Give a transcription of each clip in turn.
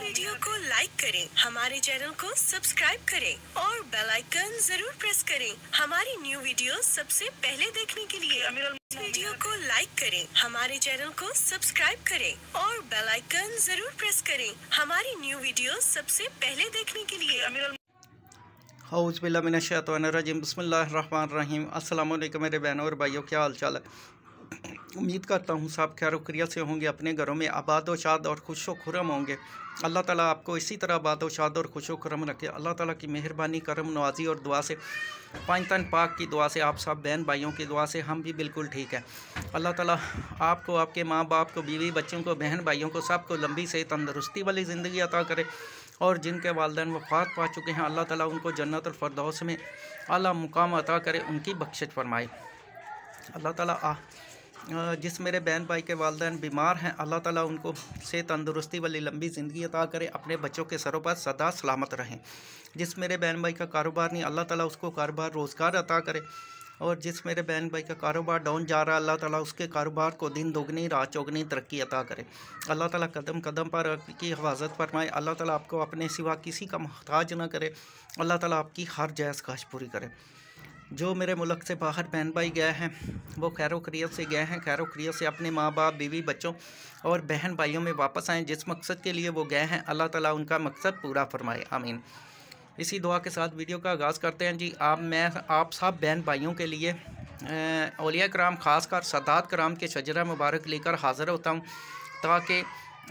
video को like करें हमारे चैनल को सब्सक्राइब करें और बेल आइकन जरूर प्रेस करें हमारी न्यू वीडियो सबसे पहले देखने के लिए वीडियो को लाइक करें हमारे चैनल को सब्सक्राइब करें और बेल आइकन जरूर प्रेस करें हमारी न्यू वीडियो सबसे पहले देखने के लिए हाउस बिल्ला मिनशातवान रजीम बसमिल्ल रहीम अस्सलाम वालेकुम मेरे बहनों और भाइयों क्या हाल चाल है उम्मीद करता हूँ साहब खैर क्रिया से होंगे अपने घरों में आबाद व शाद और खुश व खुरम होंगे अल्लाह ताला आपको इसी तरह आबाद व शाद और खुश व खुरम रखे अल्लाह ताला की मेहरबानी करम नवाजी और दुआ से पाँच तन पाक की दुआ से आप सब बहन भाइयों की दुआ से हम भी बिल्कुल ठीक है अल्लाह ताला आपको आपके माँ बाप को बीवी बच्चों को बहन भाइयों को सबको लंबी से तंदरुस्ती वाली ज़िंदगी अता करे और जिनके वालदेन वफात पा चुके हैं अल्लाह ताला उनको जन्नत और फ़रदौस में अला मुकाम अता करे उनकी बख्शिश फरमाए अल्लाह ताला जिस मेरे बहन भाई के वालदे बीमार हैं अल्लाह ताला उनको से तंदुरुस्ती वाली लंबी ज़िंदगी अदा करे अपने बच्चों के सरों पर सदा सलामत रहें जिस मेरे बहन भाई का कारोबार नहीं अल्लाह ताला उसको कारोबार रोज़गार अता करे और जिस मेरे बहन भाई का कारोबार डाउन जा रहा है अल्लाह ताला उसके कारोबार को दिन दोगनी रात चौगनी तरक्की अता करे अल्लाह ताला कदम कदम पर की हिफाजत फरमाए अल्लाह ताला आपको अपने सिवा किसी का महताज ना करे अल्लाह ताला आपकी हर जायज़ खाश पूरी करे जो मेरे मुल्क से बाहर बहन भाई गए हैं वो खैर खरीत से गए हैं खैर खरीत से अपने माँ बाप बीवी बच्चों और बहन भाइयों में वापस आएँ जिस मकसद के लिए वो गए हैं अल्लाह ताला उनका मकसद पूरा फरमाए आमीन इसी दुआ के साथ वीडियो का आगाज़ करते हैं जी आप मैं आप सब बहन भाइयों के लिए ओलिया कराम खासकर सदात कराम के शजरा मुबारक लेकर हाज़िर होता हूँ ताकि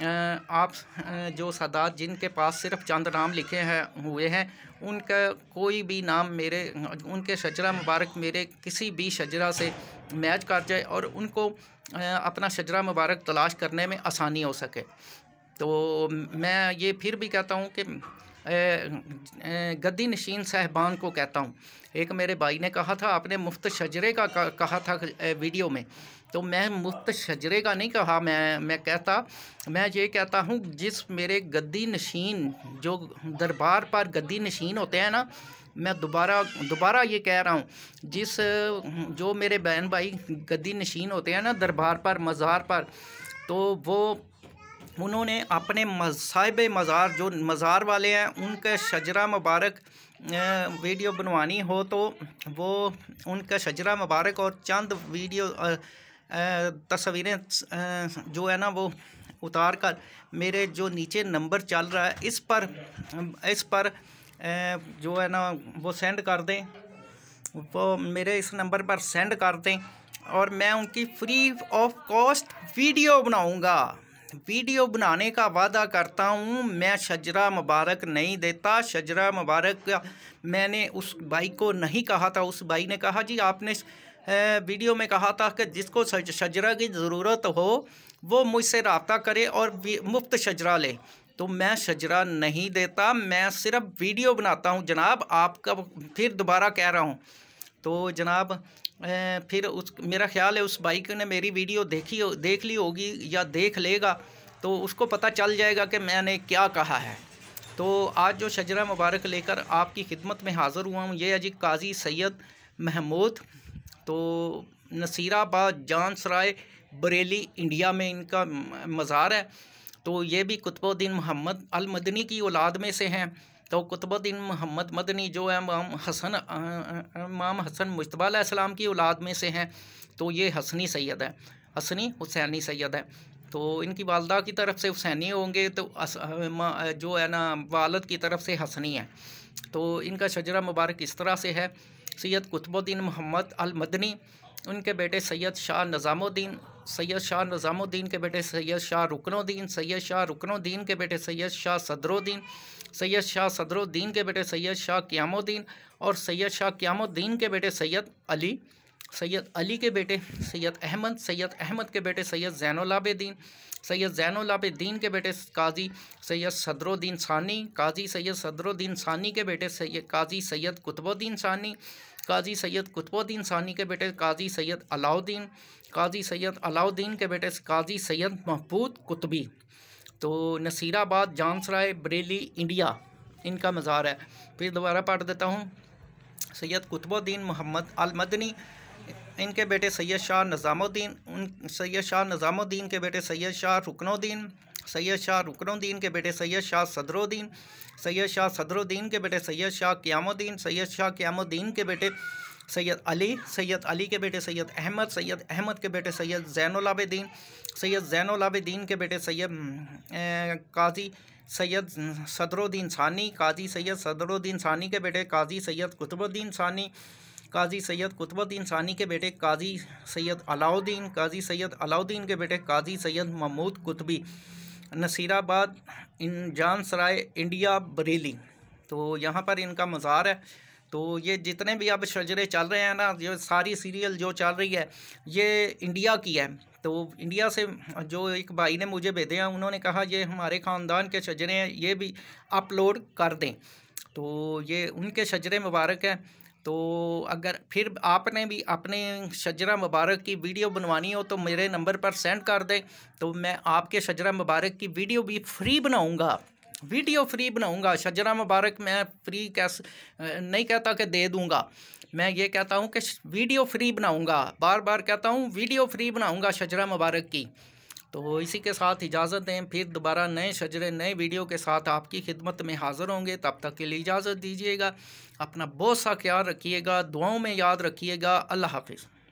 आप जो सादात जिनके पास सिर्फ चंद नाम लिखे हैं हुए हैं उनका कोई भी नाम मेरे उनके शजरा मुबारक मेरे किसी भी शजरा से मैच कर जाए और उनको अपना शजरा मुबारक तलाश करने में आसानी हो सके तो मैं ये फिर भी कहता हूँ कि गद्दी नशीन साहबान को कहता हूँ एक मेरे भाई ने कहा था आपने मुफ्त शजरे का कहा था वीडियो में तो मैं मुफ्त शजरे का नहीं कहा मैं मैं कहता मैं ये कहता हूँ जिस मेरे गद्दी नशीन जो दरबार पर गद्दी नशीन होते हैं ना मैं दोबारा दोबारा ये कह रहा हूँ जिस जो मेरे बहन भाई गद्दी नशीन होते हैं ना दरबार पर मज़ार पर तो वो उन्होंने अपने साहिब मज़ार जो मज़ार वाले हैं उनका शजरा मुबारक वीडियो बनवानी हो तो वो उनका शजरा मुबारक और चंद वीडियो तस्वीरें जो है ना वो उतार कर मेरे जो नीचे नंबर चल रहा है इस पर इस पर जो है ना वो सेंड कर दें वो मेरे इस नंबर पर सेंड कर दें और मैं उनकी फ्री ऑफ कॉस्ट वीडियो बनाऊंगा वीडियो बनाने का वादा करता हूँ मैं शजरा मुबारक नहीं देता शजरा मुबारक मैंने उस भाई को नहीं कहा था उस भाई ने कहा जी आपने वीडियो में कहा था कि जिसको शजरा की ज़रूरत हो वो मुझसे रबता करे और मुफ्त शजरा ले तो मैं शजरा नहीं देता मैं सिर्फ वीडियो बनाता हूँ जनाब आपका फिर दोबारा कह रहा हूँ तो जनाब फिर उस मेरा ख्याल है उस बाइक ने मेरी वीडियो देखी देख ली होगी या देख लेगा तो उसको पता चल जाएगा कि मैंने क्या कहा है तो आज जो शजरा मुबारक लेकर आपकी खिदमत में हाज़िर हुआ हूँ ये है जी काजी सैयद महमूद तो नसीराबाद जान सराय बरेली इंडिया में इनका मज़ार है तो ये भी कुतुबुद्दीन मोहम्मद अलमदनी की औलाद में से हैं तो कुतुबुद्दीन मोहम्मद मदनी जो है इमाम हसन इमाम हसन मुशतबाम की औलाद में से हैं तो ये हसनी सैद है हसनी हुसैनी सैद है तो इनकी वालदा की तरफ से हुसैनी होंगे तो जो है ना वालद की तरफ से हसनी है तो इनका शजरा मुबारक इस तरह से है सैयद कुतुबुद्दीन मोहम्मद अलमदनी उनके बेटे सैयद शाह निज़ामुद्दीन सैयद शाह निज़ामुद्दीन के बेटे सैयद शाह रुकनुद्दीन सैयद शाह रुकनुद्दीन के बेटे सैयद शाह सदरुद्दीन सैयद शाह सदरुद्दीन के बेटे सैयद शाह क्यामुद्दीन और सैयद शाह क्यामुद्दीन के बेटे सैयद अली सैयद अली के बेटे सैयद अहमद सैयद अहमद के बेटे सैयद जैनलाबद्दीन सैयद जैनलाबद्दीन के बेटे काजी सैयद सदरुद्दीन सानी काजी सैयद सदरुद्दीन सानी के बेटे सैयद काजी सैयद कुतुबुद्दीन सानी काजी सैयद कुतुबुद्दीन सानी के बेटे काजी सैयद अलाउद्दीन काजी सैयद अलाउद्दीन के बेटे काजी सैयद महबूद कुतबी तो नसीराबाद जानसराय बरेली इंडिया इनका मज़ार है फिर दोबारा पढ़ देता हूँ सैयद कुतुबुद्दीन मोहम्मद अलमदनी इनके बेटे सैयद शाह निज़ामुद्दीन उन सैयद शाह निज़ामुद्दीन के बेटे सैयद शाह रुकनुद्दीन सैयद शाह रुकनुद्दीन के बेटे सैयद शाह सदरुद्दीन सैयद शाह सदरुद्दीन के बेटे सैयद शाह क्यामुद्दीन सैयद शाह क्यामुद्दीन के बेटे सैयद अली सैयद अली के बेटे सैयद अहमद सैयद अहमद के बेटे सैयद जैनलाबद्दीन सैयद जैनलाबद्दीन के बेटे सैयद काजी सैयद सदरुद्दीन सानी काजी सैयद सदरुद्दीन सानी के बेटे काजी सैयद कुतुबुद्दीन सानी काजी सैयद कुतुबुद्दीन सानी के बेटे काजी सैयद अलाउद्दीन काजी सैयद अलाउद्दीन के बेटे काजी सैयद महमूद कुतबी नसीराबाद इन जान सराय इंडिया बरेली तो यहाँ पर इनका मज़ार है तो ये जितने भी अब शजरे चल रहे हैं ना ये सारी सीरियल जो चल रही है ये इंडिया की है तो इंडिया से जो एक भाई ने मुझे भेजे हैं उन्होंने कहा ये हमारे ख़ानदान के शजरे हैं ये भी अपलोड कर दें तो ये उनके शजरे मुबारक हैं तो अगर फिर आपने भी अपने शजरा मुबारक की वीडियो बनवानी हो तो मेरे नंबर पर सेंड कर दें तो मैं आपके शजरा मुबारक की वीडियो भी फ्री बनाऊंगा वीडियो फ्री बनाऊंगा शजरा मुबारक मैं फ्री कैसे नहीं कहता कि दे दूंगा मैं ये कहता हूँ कि वीडियो फ्री बनाऊंगा बार बार कहता हूँ वीडियो फ्री बनाऊंगा शजरा मुबारक की तो इसी के साथ इजाज़त दें फिर दोबारा नए शजरे नए वीडियो के साथ आपकी खिदमत में हाज़िर होंगे तब तक के लिए इजाज़त दीजिएगा अपना बहुत सा ख्याल रखिएगा दुआओं में याद रखिएगा अल्लाह हाफिज़